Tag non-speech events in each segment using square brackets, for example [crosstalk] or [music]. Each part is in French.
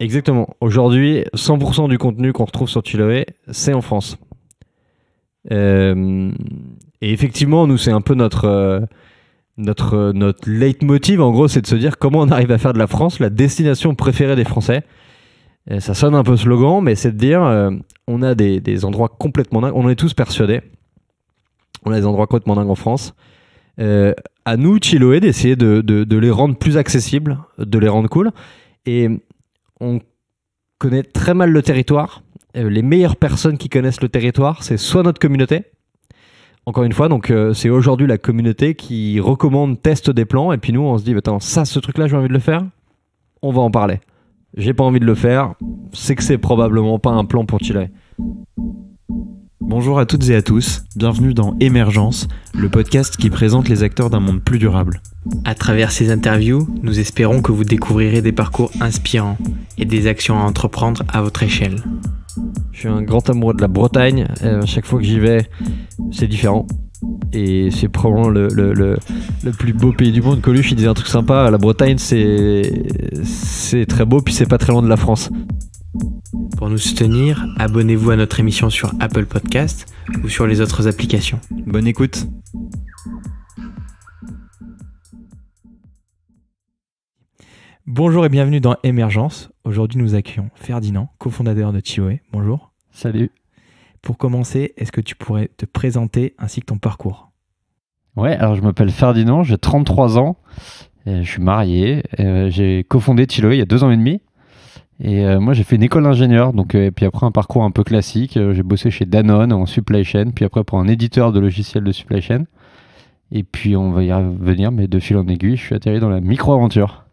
Exactement. Aujourd'hui, 100% du contenu qu'on retrouve sur Chiloé, c'est en France. Euh, et effectivement, nous, c'est un peu notre, euh, notre, euh, notre leitmotiv, en gros, c'est de se dire comment on arrive à faire de la France la destination préférée des Français. ça sonne un peu slogan, mais c'est de dire on a des, des, endroits complètement dingues, on en est tous persuadés. On a des endroits complètement dingues en France. à nous, Chiloé, d'essayer de, de, de les rendre plus accessibles, de les rendre cool. Et on connaît très mal le territoire. Euh, les meilleures personnes qui connaissent le territoire, c'est soit notre communauté, encore une fois, donc euh, c'est aujourd'hui la communauté qui recommande, teste des plans, et puis nous on se dit, bah, attends, ça, ce truc-là, j'ai envie de le faire, on va en parler. J'ai pas envie de le faire, c'est que c'est probablement pas un plan pour Chile. Bonjour à toutes et à tous, bienvenue dans Émergence, le podcast qui présente les acteurs d'un monde plus durable. À travers ces interviews, nous espérons que vous découvrirez des parcours inspirants et des actions à entreprendre à votre échelle. Je suis un grand amoureux de la Bretagne, euh, chaque fois que j'y vais, c'est différent. Et c'est probablement le, plus beau pays du monde. Coluche, disait un truc sympa, la Bretagne c'est très beau, puis c'est pas très loin de la France. Pour nous soutenir, abonnez-vous à notre émission sur Apple Podcast ou sur les autres applications. Bonne écoute Bonjour et bienvenue dans Émergence. Aujourd'hui, nous accueillons Ferdinand, cofondateur de Chiloé. Bonjour. Salut. Pour commencer, est-ce que tu pourrais te présenter ainsi que ton parcours Ouais, alors je m'appelle Ferdinand, j'ai 33 ans, je suis marié, euh, j'ai cofondé Chiloé il y a deux ans et demi. Et euh, moi, j'ai fait une école d'ingénieur, donc euh, et puis après un parcours un peu classique. Euh, j'ai bossé chez Danone en supply chain, puis après pour un éditeur de logiciels de supply chain. Et puis on va y revenir, mais de fil en aiguille, je suis atterri dans la micro-aventure.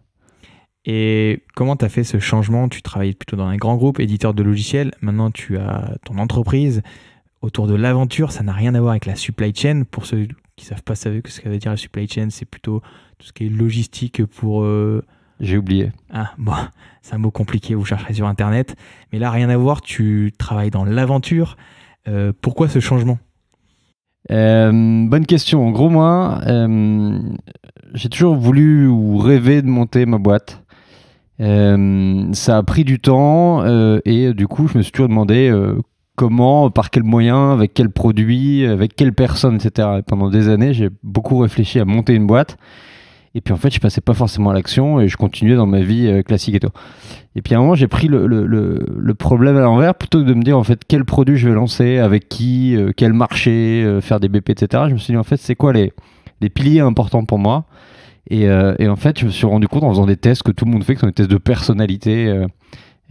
Et comment tu as fait ce changement Tu travaillais plutôt dans un grand groupe, éditeur de logiciels. Maintenant, tu as ton entreprise autour de l'aventure. Ça n'a rien à voir avec la supply chain. Pour ceux qui ne savent pas ce que ça veut dire la supply chain, c'est plutôt tout ce qui est logistique pour j'ai oublié. Ah, bon, c'est un mot compliqué, vous chercherez sur Internet. Mais là, rien à voir, tu travailles dans l'aventure. Euh, pourquoi ce changement euh, Bonne question. En gros, moi, euh, j'ai toujours voulu ou rêvé de monter ma boîte. ça a pris du temps et du coup, je me suis toujours demandé comment, par quels moyens, avec quel produit, avec quelles personnes, etc. pendant des années, j'ai beaucoup réfléchi à monter une boîte. Et puis en fait, je passais pas forcément à l'action et je continuais dans ma vie euh, classique et tout. Et puis à un moment, j'ai pris le, le, problème à l'envers plutôt que de me dire en fait quel produit je vais lancer, avec qui, euh, quel marché, euh, faire des BP, etc. Je me suis dit en fait, c'est quoi les, les piliers importants pour moi et, et, en fait, je me suis rendu compte en faisant des tests que tout le monde fait, qui sont des tests de personnalité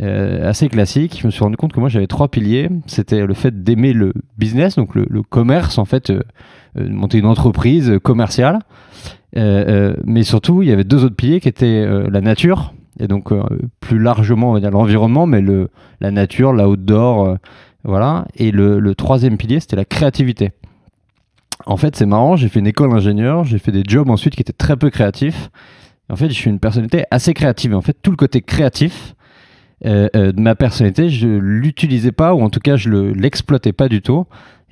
assez classiques, je me suis rendu compte que moi j'avais trois piliers. C'était le fait d'aimer le business, donc le, commerce en fait, monter une entreprise commerciale. Euh, euh, mais surtout, il y avait deux autres piliers qui étaient euh, la nature, et donc plus largement, l'environnement, mais le, la nature, la l'outdoor, voilà. Et le, troisième pilier, c'était la créativité. En fait, c'est marrant, j'ai fait une école d'ingénieur, j'ai fait des jobs ensuite qui étaient très peu créatifs. En fait, je suis une personnalité assez créative. en fait, tout le côté créatif de ma personnalité, je l'utilisais pas, ou en tout cas, je ne l'exploitais pas du tout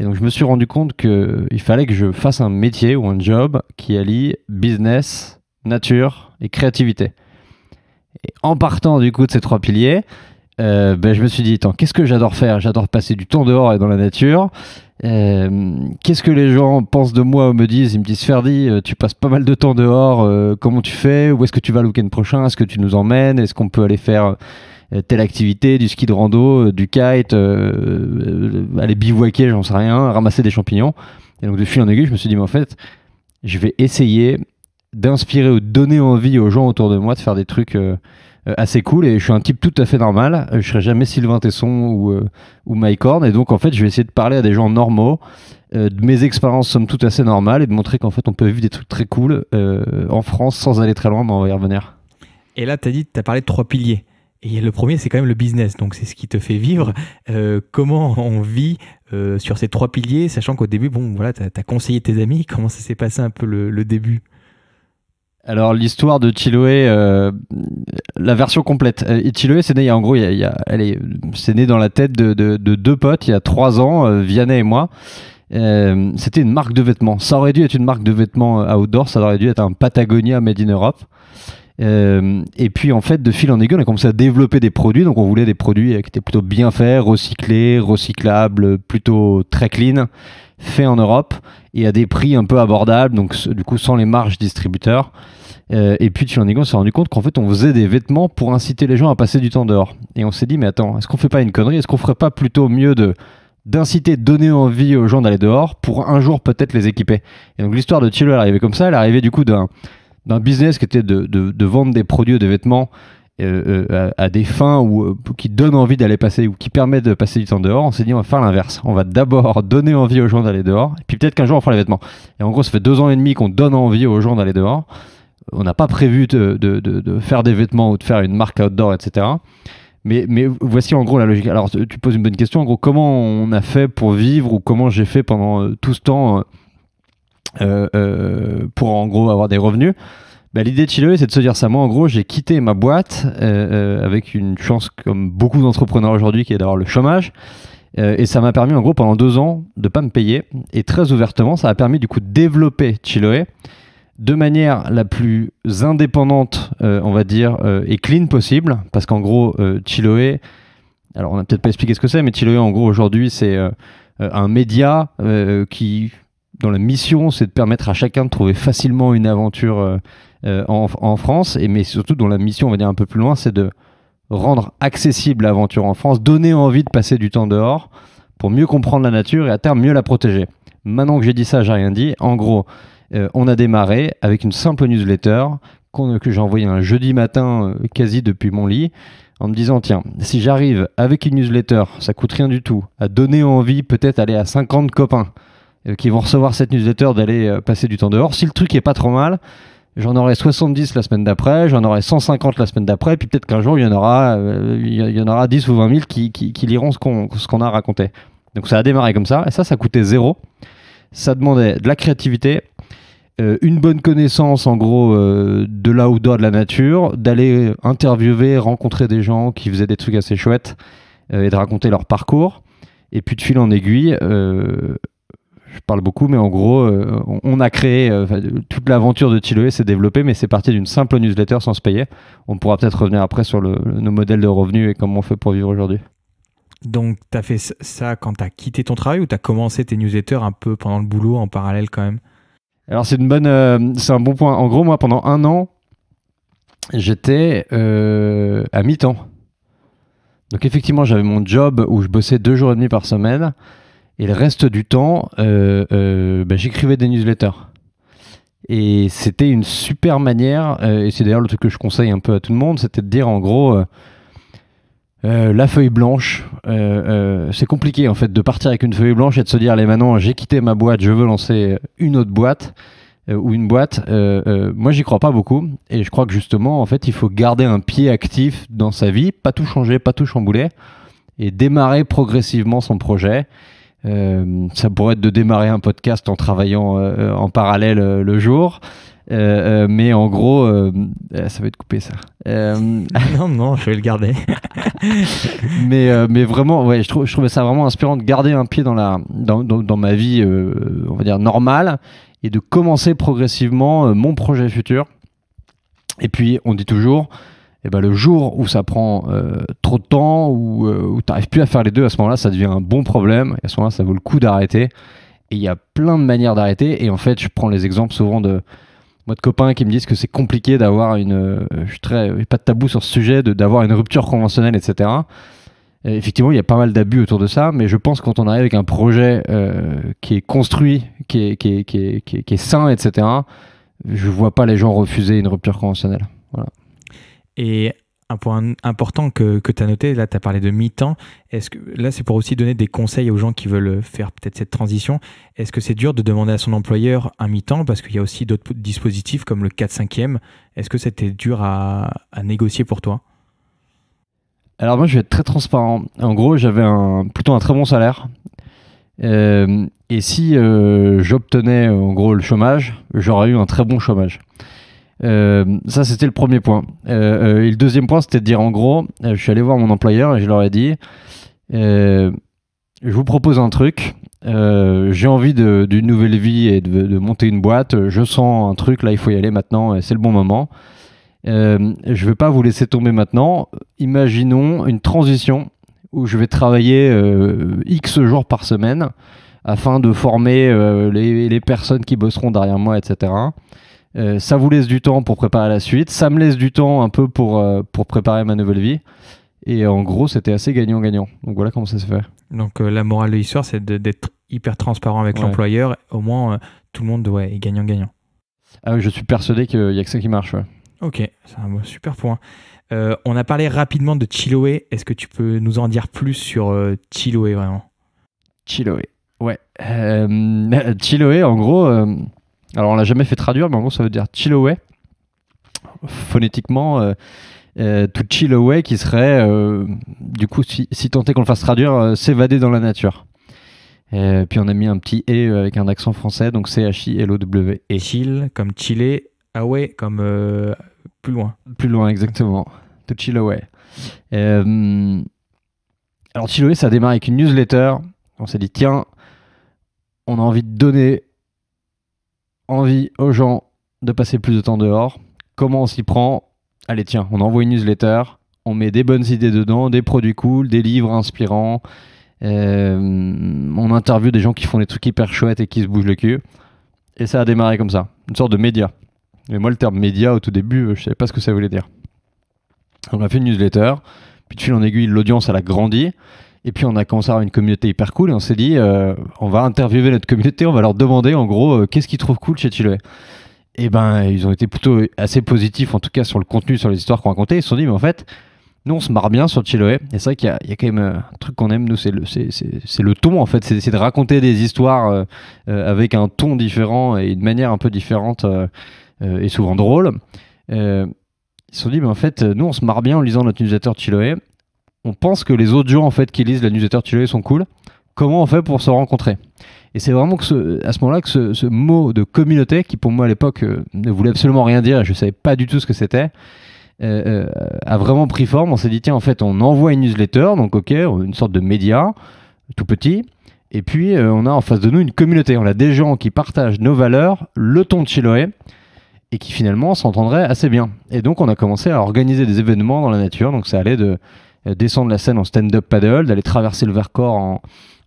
donc je me suis rendu compte qu'il fallait que je fasse un métier ou un job qui allie business, nature et créativité. Et en partant du coup de ces trois piliers, euh, ben, je me suis dit, qu'est-ce que j'adore faire J'adore passer du temps dehors et dans la nature. Euh, qu'est-ce que les gens pensent de moi ou me disent Ils me disent, Ferdi, euh, tu passes pas mal de temps dehors, comment tu fais Où est-ce que tu vas le week-end prochain Est-ce que tu nous emmènes Est-ce qu'on peut aller faire euh, telle activité, du ski de rando, euh, du kite, euh, aller bivouaquer, j'en sais rien, ramasser des champignons. Et donc de fil en aiguille, je me suis dit, mais en fait, je vais essayer d'inspirer ou de donner envie aux gens autour de moi de faire des trucs assez cool. Et je suis un type tout à fait normal. Je serai jamais Sylvain Tesson ou, ou Mike Horn. Et donc, en fait, je vais essayer de parler à des gens normaux de mes expériences somme toute assez normales et de montrer qu'en fait, on peut vivre des trucs très cool en France sans aller très loin, dans revenir. Et là, tu as dit, tu as parlé de trois piliers. Et le premier, c'est quand même le business, donc c'est ce qui te fait vivre. Euh, comment on vit euh, sur ces trois piliers, sachant qu'au début, bon, voilà, tu as, conseillé tes amis, [laughs] comment ça s'est passé un peu le, début alors l'histoire de Chiloé, euh, la version complète. Et Chiloé, c'est né, en gros, il y a, elle est, c'est né dans la tête de, de, deux potes il y a trois ans, Vianney et moi. c'était une marque de vêtements. Ça aurait dû être une marque de vêtements outdoor, ça aurait dû être un Patagonia made in Europe. Euh, et puis en fait, de fil en aiguille, on a commencé à développer des produits. Donc on voulait des produits euh, qui étaient plutôt bien faits, recyclés, recyclables, plutôt très clean, faits en Europe et à des prix un peu abordables. Donc du coup, sans les marges distributeurs. Euh, et puis de fil en aiguille, on s'est rendu compte qu'en fait, on faisait des vêtements pour inciter les gens à passer du temps dehors. Et on s'est dit, mais attends, est-ce qu'on fait pas une connerie Est-ce qu'on ferait pas plutôt mieux de d'inciter, donner envie aux gens d'aller dehors pour un jour peut-être les équiper. Et donc l'histoire de Chilo, elle arrivait comme ça, elle arrivait du coup d'un d'un business qui était de, vendre des produits, des vêtements euh, euh, à, des fins ou euh, qui donnent envie d'aller passer ou qui permettent de passer du temps dehors, on s'est dit on va faire l'inverse. On va d'abord [laughs] donner envie aux gens d'aller dehors, et puis peut-être qu'un jour on fera les vêtements. Et en gros, ça fait deux ans et demi qu'on donne envie aux gens d'aller dehors. On n'a pas prévu de, de, faire des vêtements ou de faire une marque outdoor, etc. Mais, mais voici en gros la logique. Alors tu poses une bonne question. En gros, comment on a fait pour vivre ou comment j'ai fait pendant tout ce temps euh, euh, pour en gros avoir des revenus. Bah, l'idée de Chiloé, c'est de se dire ça. Moi, en gros, j'ai quitté ma boîte euh, avec une chance, comme beaucoup d'entrepreneurs aujourd'hui, qui est d'avoir le chômage. et ça m'a permis, en gros, pendant deux ans, de pas me payer. Et très ouvertement, ça a permis, du coup, de développer Chiloé e de manière la plus indépendante, on va dire, et clean possible. Parce qu'en gros, Chiloé, e, alors on n'a peut-être pas expliqué ce que c'est, mais Chiloé, e, en gros, aujourd'hui, c'est un média qui dont la mission c'est de permettre à chacun de trouver facilement une aventure euh, euh, en, France, et mais surtout dont la mission, on va dire un peu plus loin, c'est de rendre accessible l'aventure en France, donner envie de passer du temps dehors pour mieux comprendre la nature et à terme mieux la protéger. Maintenant que j'ai dit ça, j'ai rien dit. En gros, euh, on a démarré avec une simple newsletter que j'ai envoyée un jeudi matin quasi depuis mon lit en me disant tiens, si j'arrive avec une newsletter, ça coûte rien du tout, à donner envie peut-être aller à 50 copains euh, qui vont recevoir cette newsletter d'aller euh, passer du temps dehors. Si le truc est pas trop mal, j'en aurai 70 la semaine d'après, j'en aurai 150 la semaine d'après, puis peut-être qu'un jour il y en aura, euh, il y en aura 10 ou 20 000 qui, qui, qui liront ce qu'on a raconté. Donc ça a démarré comme ça, et ça, ça coûtait zéro. Ça demandait de la créativité, une bonne connaissance en gros de là de dehors de la nature, d'aller interviewer, rencontrer des gens qui faisaient des trucs assez chouettes et de raconter leur parcours. Et puis de fil en aiguille, je parle beaucoup, mais en gros, euh, on a créé euh, toute l'aventure de Tiloé s'est développée, mais c'est parti d'une simple newsletter sans se payer. On pourra peut-être revenir après sur nos modèles de revenus et comment on fait pour vivre aujourd'hui. Donc, tu as fait ça quand tu as quitté ton travail ou tu as commencé tes newsletters un peu pendant le boulot en parallèle quand même Alors, c'est une bonne, euh, c'est un bon point. En gros, moi, pendant un an, j'étais à mi-temps. Donc, effectivement, j'avais mon job où je bossais deux jours et demi par semaine. Et le reste du temps, euh, euh, ben, j'écrivais des newsletters. Et c'était une super manière, euh, et c'est d'ailleurs le truc que je conseille un peu à tout le monde, c'était de dire en gros, la feuille blanche, c'est compliqué en fait de partir avec une feuille blanche et de se dire, allez maintenant j'ai quitté ma boîte, je veux lancer une autre boîte ou une boîte. moi j'y crois pas beaucoup, et je crois que justement en fait il faut garder un pied actif dans sa vie, pas tout changer, pas tout chambouler, et démarrer progressivement son projet. Euh, ça pourrait être de démarrer un podcast en travaillant euh, en parallèle euh, le jour. mais en gros, ça va être coupé ça. [laughs] non, non, je vais le garder. [laughs] mais, mais vraiment, ouais, je, trouve, je trouvais ça vraiment inspirant de garder un pied dans, la, dans, dans ma vie, on va dire, normale et de commencer progressivement mon projet futur. Et puis, on dit toujours, et eh ben le jour où ça prend euh, trop de temps, ou euh, où, tu n'arrives plus à faire les deux, à ce moment-là, ça devient un bon problème. Et à ce moment-là, ça vaut le coup d'arrêter. Et il y a plein de manières d'arrêter. Et en fait, je prends les exemples souvent de moi de copains qui me disent que c'est compliqué d'avoir une, euh, je suis très, pas de tabou sur ce sujet, d'avoir une rupture conventionnelle, etc. effectivement, il y a pas mal d'abus autour de ça, mais je pense quand on arrive avec un projet qui est construit, qui est, qui est, qui est, sain, etc. Je vois pas les gens refuser une rupture conventionnelle. Et un point important que, que tu as noté, là tu as parlé de mi-temps, est-ce que là c'est pour aussi donner des conseils aux gens qui veulent faire peut-être cette transition, est-ce que c'est dur de demander à son employeur un mi-temps parce qu'il y a aussi d'autres dispositifs comme le 4-5e, est-ce que c'était dur à, à négocier pour toi alors moi je vais être très transparent. En gros j'avais plutôt un très bon salaire. Euh, et si euh, j'obtenais en gros le chômage, j'aurais eu un très bon chômage. Euh, ça, c'était le premier point. Euh, euh, et le deuxième point, c'était de dire en gros, je suis allé voir mon employeur et je leur ai dit je vous propose un truc. j'ai envie d'une nouvelle vie et de, monter une boîte. Je sens un truc, là, il faut y aller maintenant, c'est le bon moment. je ne vais pas vous laisser tomber maintenant. Imaginons une transition où je vais travailler X jours par semaine afin de former les, les, personnes qui bosseront derrière moi, etc. Euh, ça vous laisse du temps pour préparer la suite. Ça me laisse du temps un peu pour, euh, pour préparer ma nouvelle vie. Et en gros, c'était assez gagnant-gagnant. Donc voilà comment ça s'est fait. Donc euh, la morale de l'histoire, c'est d'être hyper transparent avec l'employeur. Au moins, tout le monde ouais, est gagnant-gagnant. Ah oui, je suis persuadé qu'il n'y a que ça qui marche. Ok, c'est un super point. on a parlé rapidement de Chiloé. Est-ce que tu peux nous en dire plus sur Chiloé vraiment Chiloé, ouais. [laughs] Chiloé, en gros alors on l'a jamais fait traduire, mais en gros ça veut dire chill away. Phonétiquement, euh, euh to chill qui serait, euh, du coup, si, si qu'on le fasse traduire, euh, s'évader dans la nature. Et puis on a mis un petit E avec un accent français, donc C-H-I-L-O-W. E. Et chill comme chiller, away comme plus loin. Plus loin, exactement. To chill away. alors chill away, ça démarre avec une newsletter. On s'est dit, tiens, on a envie de donner envie aux gens de passer plus de temps dehors. Comment on s'y prend Allez, tiens, on envoie une newsletter, on met des bonnes idées dedans, des produits cool, des livres inspirants. Euh, on interviewe des gens qui font des trucs hyper chouettes et qui se bougent le cul. Et ça a démarré comme ça, une sorte de média. Mais moi, le terme média, au tout début, euh, je ne savais pas ce que ça voulait dire. On a fait une newsletter, puis de fil en aiguille, l'audience, elle a grandi. Et puis on a commencé à avoir une communauté hyper cool et on s'est dit, euh, on va interviewer notre communauté, on va leur demander en gros euh, qu'est-ce qu'ils trouvent cool chez Chiloé. Et ben ils ont été plutôt assez positifs en tout cas sur le contenu, sur les histoires qu'on racontait. Ils se sont dit, mais en fait, nous on se marre bien sur Chiloé. Et c'est vrai qu'il y, a quand même euh, un truc qu'on aime, nous c'est le, c'est, le ton en fait, c'est, de raconter des histoires avec un ton différent et de manière un peu différente et souvent drôle. ils se sont dit, mais en fait, nous on se marre bien en lisant notre utilisateur Chiloé on pense que les autres gens en fait qui lisent la newsletter Chiloé sont cool. Comment on fait pour se rencontrer Et c'est vraiment à ce moment-là que ce, mot de communauté, qui pour moi à l'époque euh, ne voulait absolument rien dire, et je savais pas du tout ce que c'était, euh, euh, a vraiment pris forme. On s'est dit tiens en fait on envoie une newsletter, donc ok, une sorte de média tout petit. Et puis on a en face de nous une communauté. On a des gens qui partagent nos valeurs, le ton de Chiloé et qui finalement s'entendraient assez bien. Et donc on a commencé à organiser des événements dans la nature. Donc ça allait de euh, descendre la Seine en stand-up paddle, d'aller traverser le Vercors en,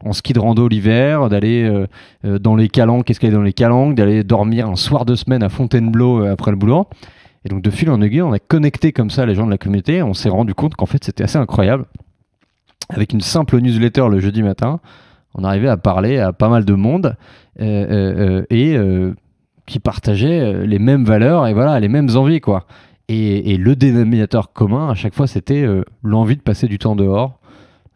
en ski de rando l'hiver, d'aller euh, euh, dans les calanques, qu'est-ce qu'il y a dans les calanques, d'aller dormir un soir de semaine à Fontainebleau après le boulot. Et donc de fil en aiguille, on a connecté comme ça les gens de la communauté, on s'est rendu compte qu'en fait c'était assez incroyable. Avec une simple newsletter le jeudi matin, on arrivait à parler à pas mal de monde et qui partageaient les mêmes valeurs et voilà les mêmes envies quoi. Et, le dénominateur commun à chaque fois, c'était euh, l'envie de passer du temps dehors,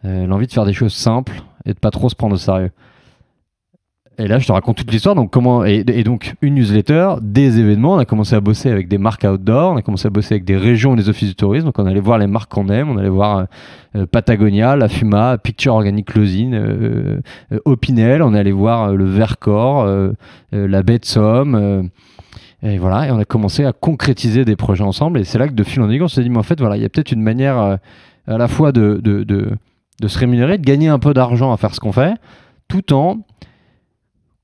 euh, l'envie de faire des choses simples et de pas trop se prendre au sérieux. Et là, je te raconte toute l'histoire. Donc, comment et, donc une newsletter, des événements. On a commencé à bosser avec des marques outdoor. On a commencé à bosser avec des régions et des offices de tourisme. Donc, on allait voir les marques qu'on aime. On allait voir euh, Patagonia, La Fuma, Picture Organic Closing, Opinel. On allait voir le Vercors, la Baie de Somme. Et voilà, et on a commencé à concrétiser des projets ensemble. Et c'est là que de fil en aiguille, on s'est dit, mais en fait, voilà, il y a peut-être une manière euh, à la fois de, se rémunérer, de gagner un peu d'argent à faire ce qu'on fait, tout en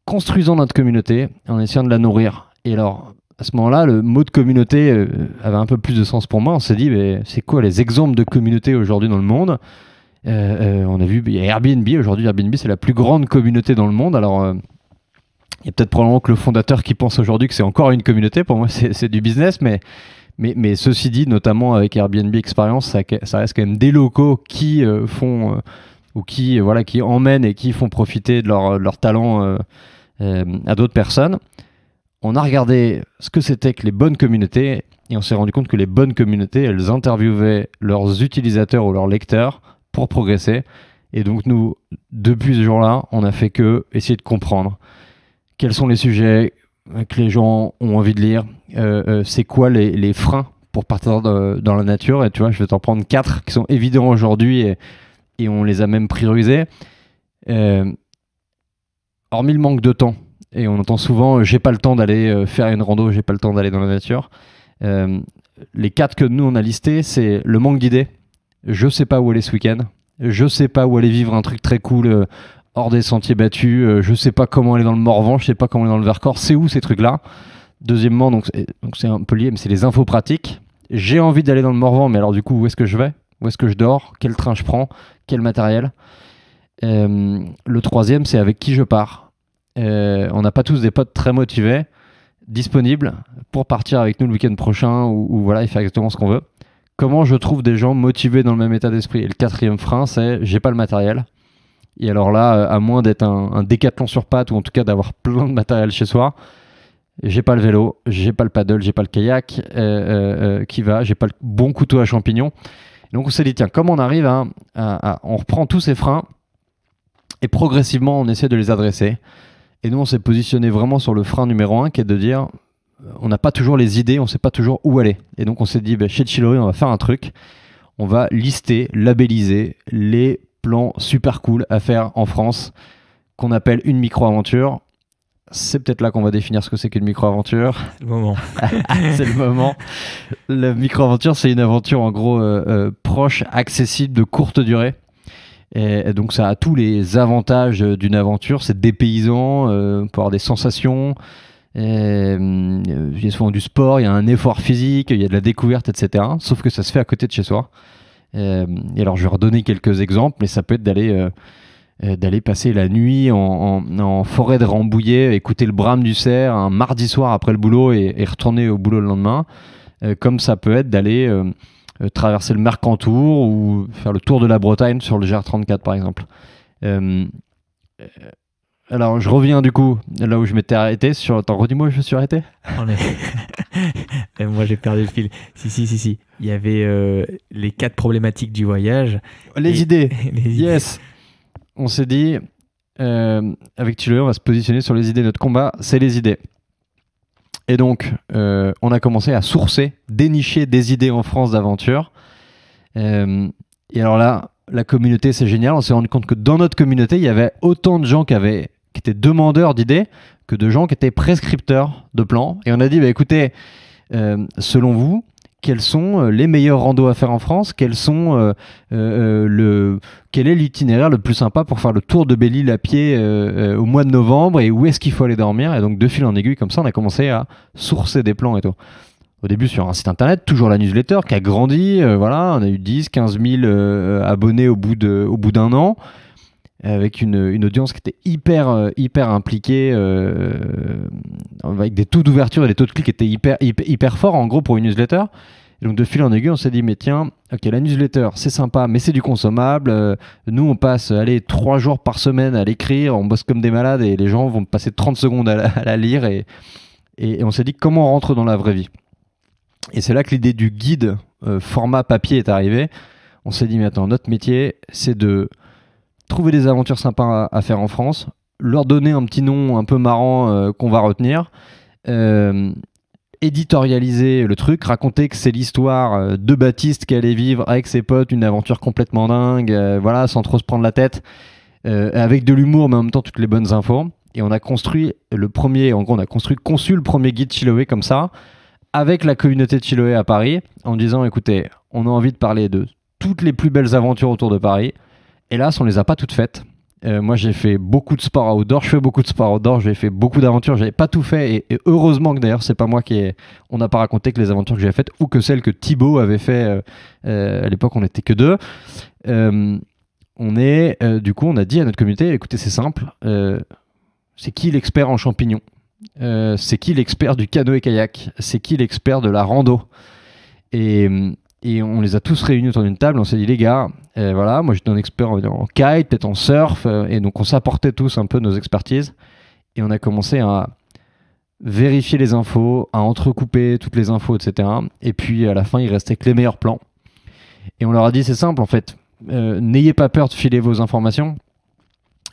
construisant notre communauté, en essayant de la nourrir. Et alors, à ce moment-là, le mot de communauté euh, avait un peu plus de sens pour moi. On s'est dit, mais c'est quoi les exemples de communautés aujourd'hui dans le monde euh, On a vu, il y a Airbnb. Aujourd'hui, Airbnb, c'est la plus grande communauté dans le monde. Alors, il y a peut-être probablement que le fondateur qui pense aujourd'hui que c'est encore une communauté. Pour moi, c'est du business, mais, mais, mais, ceci dit, notamment avec Airbnb Experience, ça, ça reste quand même des locaux qui euh, font euh, ou qui, euh, voilà, qui emmènent et qui font profiter de leur, leur talent à d'autres personnes. On a regardé ce que c'était que les bonnes communautés et on s'est rendu compte que les bonnes communautés, elles interviewaient leurs utilisateurs ou leurs lecteurs pour progresser. Et donc nous, depuis ce jour-là, on n'a fait que essayer de comprendre quels sont les sujets euh, que les gens ont envie de lire, euh, euh, c'est quoi les, freins pour partir dans la nature. Et tu vois, je vais t'en prendre quatre qui sont évidents aujourd'hui et, on les a même priorisés. hormis le manque de temps, et on entend souvent j'ai pas le temps d'aller faire une rando, j'ai pas le temps d'aller dans la nature. les quatre que nous on a listés, c'est le manque d'idées. Je sais pas où aller ce week-end. Je sais pas où aller vivre un truc très cool hors des sentiers battus. Euh, je sais pas comment aller dans le Morvan, je sais pas comment aller dans le Vercors. C'est où ces trucs-là Deuxièmement, donc c'est un peu lié, mais c'est les infos pratiques. J'ai envie d'aller dans le Morvan, mais alors du coup, où est-ce que je vais Où est-ce que je dors Quel train je prends Quel matériel euh, Le troisième, c'est avec qui je pars. Euh, on n'a pas tous des potes très motivés, disponibles pour partir avec nous le week-end prochain ou, voilà, il fait exactement ce qu'on veut. Comment je trouve des gens motivés dans le même état d'esprit Et le quatrième frein, c'est j'ai pas le matériel et alors là, euh, à moins d'être un, décathlon sur pattes ou en tout cas d'avoir plein de matériel chez soi, j'ai pas le vélo, j'ai pas le paddle, j'ai pas le kayak euh, euh, qui va, j'ai pas le bon couteau à champignons. Donc on s'est dit, tiens, comme on arrive à, On reprend tous ces freins et progressivement on essaie de les adresser. Et nous on s'est positionné vraiment sur le frein numéro un qui est de dire, on n'a pas toujours les idées, on ne sait pas toujours où aller. Et donc on s'est dit, ben, chez Chilori, on va faire un truc. On va lister, labelliser les plan super cool à faire en France qu'on appelle une micro-aventure. C'est peut-être là qu'on va définir ce que c'est qu'une micro-aventure. c'est le moment. [laughs] La micro-aventure, c'est une aventure en gros euh, euh, proche, accessible, de courte durée. Et donc ça a tous les avantages euh, d'une aventure. C'est dépaysant, euh, on peut avoir des sensations. il y a souvent du sport, il y a un effort physique, il y a de la découverte, etc. Sauf que ça se fait à côté de chez soi. Euh, et alors, je vais redonner quelques exemples, mais ça peut être d'aller euh, euh, d'aller passer la nuit en, forêt de Rambouillet, écouter le brame du cerf un mardi soir après le boulot et, retourner au boulot le lendemain, comme ça peut être d'aller traverser le Mercantour ou faire le tour de la Bretagne sur le GR34 par exemple. Alors, je reviens du coup là où je m'étais arrêté. Sur... Attends, redis-moi, je me suis arrêté. [laughs] Euh, moi, j'ai perdu le fil. Si, si, si, si. Il y avait euh, les quatre problématiques du voyage. Les [laughs] idées. yes. On s'est dit, euh, avec Thilo, on va se positionner sur les idées. Notre combat, c'est les idées. Et donc, on a commencé à sourcer, dénicher des idées en France d'aventure. et alors là, la communauté, c'est génial. On s'est rendu compte que dans notre communauté, il y avait autant de gens qui avaient qui étaient demandeurs d'idées que de gens qui étaient prescripteurs de plans. Et on a dit, bah, écoutez, euh, selon vous, quels sont euh, les meilleurs randos à faire en France, quels sont, euh, le, quel est l'itinéraire le plus sympa pour faire le tour de Belle-Île à pied au mois de novembre et où est-ce qu'il faut aller dormir. Et donc de fil en aiguille, comme ça, on a commencé à sourcer des plans et tout. Au début sur un site internet, toujours la newsletter qui a grandi, voilà, on a eu 10, 15 000 abonnés au bout, de, au bout d'un an avec une, une, audience qui était hyper euh, hyper impliquée euh, avec des taux d'ouverture et des taux de clics qui étaient hyper, hyper, forts en gros pour une newsletter et donc de fil en aiguille on s'est dit mais tiens ok la newsletter c'est sympa mais c'est du consommable euh, nous on passe allez trois jours par semaine à l'écrire on bosse comme des malades et les gens vont passer 30 secondes à la, lire et, et, on s'est dit comment on rentre dans la vraie vie et c'est là que l'idée du guide format papier est arrivée on s'est dit mais attends notre métier c'est de trouver des aventures sympas à, faire en France, leur donner un petit nom un peu marrant euh, qu'on va retenir, euh, éditorialiser le truc, raconter que c'est l'histoire euh, de Baptiste qui allait vivre avec ses potes une aventure complètement dingue, voilà, sans trop se prendre la tête, avec de l'humour mais en même temps toutes les bonnes infos. Et on a construit le premier, en gros, on a construit conçu le premier guide Chiloé comme ça, avec la communauté de Chiloé à Paris, en disant écoutez, on a envie de parler de toutes les plus belles aventures autour de Paris. Hélas, on les a pas toutes faites. Euh, moi, j'ai fait beaucoup de sport outdoor. Je fais beaucoup de sport outdoor. J'ai fait beaucoup d'aventures. J'avais pas tout fait. Et, heureusement que d'ailleurs, c'est pas moi qui On n'a pas raconté que les aventures que j'ai faites ou que celles que Thibaut avait fait. Euh, euh, à l'époque, on n'était que deux. on est. du coup, on a dit à notre communauté écoutez, c'est simple. c'est qui l'expert en champignons C'est qui l'expert du canoë-kayak C'est qui l'expert de la rando et, et on les a tous réunis autour d'une table. On s'est dit les gars, voilà, moi j'étais un expert en kite, peut-être en surf, euh, et donc on s'apportait tous un peu nos expertises. Et on a commencé à vérifier les infos, à entrecouper toutes les infos, etc. Et puis à la fin, il restait que les meilleurs plans. Et on leur a dit, c'est simple en fait, euh, n'ayez pas peur de filer vos informations,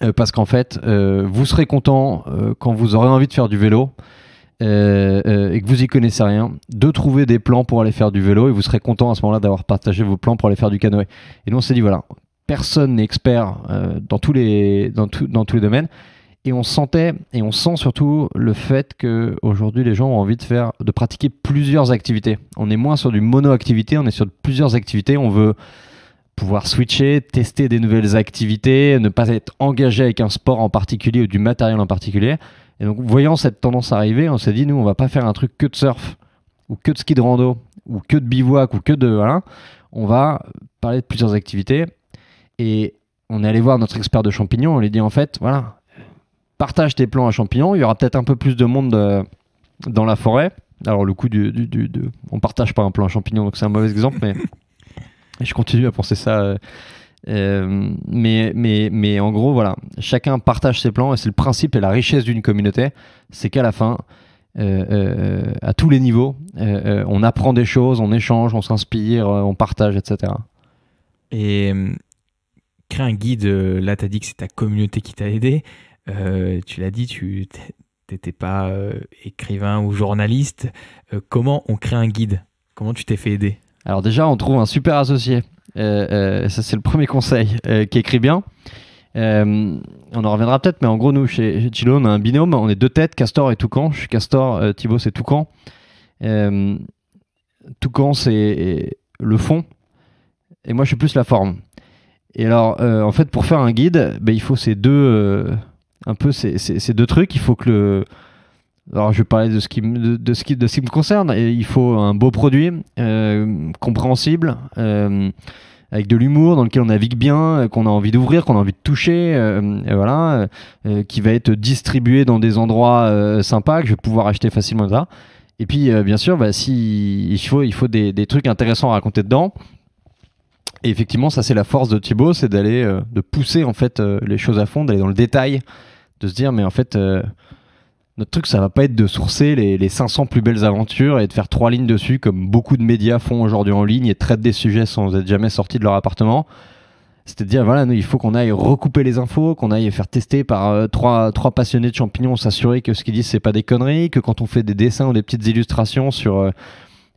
euh, parce qu'en fait, vous serez content quand vous aurez envie de faire du vélo. Euh, euh, et que vous y connaissez rien, de trouver des plans pour aller faire du vélo et vous serez content à ce moment-là d'avoir partagé vos plans pour aller faire du canoë. Et nous on s'est dit voilà, personne n'est expert euh, dans, tous les, domaines. Et on sentait et on sent surtout le fait que aujourd'hui les gens ont envie de faire, de pratiquer plusieurs activités. On est moins sur du mono-activité, on est sur plusieurs activités. On veut pouvoir switcher, tester des nouvelles activités, ne pas être engagé avec un sport en particulier ou du matériel en particulier. Et donc, voyant cette tendance arriver, on s'est dit, nous, on va pas faire un truc que de surf, ou que de ski de rando, ou que de bivouac, ou que de. Voilà. On va parler de plusieurs activités. Et on est allé voir notre expert de champignons. On lui dit, en fait, voilà, partage tes plans à champignons. Il y aura peut-être un peu plus de monde euh, dans la forêt. Alors, le coup du. du, on partage pas un plan à champignons, donc c'est un mauvais exemple, mais [laughs] je continue à penser ça. Euh, euh, mais, mais, mais en gros, voilà, chacun partage ses plans et c'est le principe et la richesse d'une communauté, c'est qu'à la fin, euh, euh, à tous les niveaux, on apprend des choses, on échange, on s'inspire, on partage, etc. Et créer un guide, là, tu as dit que c'est ta communauté qui t'a aidé. tu l'as dit, tu n'étais pas écrivain ou journaliste. comment on crée un guide Comment tu t'es fait aider Alors déjà, on trouve un super associé. Euh, euh, ça, c'est le premier conseil euh, qui écrit bien. on en reviendra peut-être, mais en gros, nous, chez, on a un binôme, on est deux têtes, Castor et Toucan. Je suis Castor, Thibaut, c'est Toucan. Toucan, c'est le fond, et moi, je suis plus la forme. Et alors, en fait, pour faire un guide, ben, il faut ces deux, un peu ces, deux trucs. Il faut que le, alors, je vais parler de ce qui me, de, ce qui, de ce qui me concerne. il faut un beau produit, euh, compréhensible, euh, avec de l'humour, dans lequel on navigue bien, euh, qu'on a envie d'ouvrir, qu'on a envie de toucher, et voilà, qui va être distribué dans des endroits sympas que je vais pouvoir acheter facilement. ça Et puis, bien sûr, bah, si, il faut, il faut des, des trucs intéressants à raconter dedans. Et effectivement, ça c'est la force de Thibaut, c'est d'aller, de pousser en fait les choses à fond, d'aller dans le détail, de se dire mais en fait notre truc, ça va pas être de sourcer les, les, 500 plus belles aventures et de faire trois lignes dessus, comme beaucoup de médias font aujourd'hui en ligne et traitent des sujets sans être jamais sortis de leur appartement. cest à dire, voilà, nous, il faut qu'on aille recouper les infos, qu'on aille faire tester par euh, trois, trois, passionnés de champignons, s'assurer que ce qu'ils disent, c'est pas des conneries, que quand on fait des dessins ou des petites illustrations sur, euh,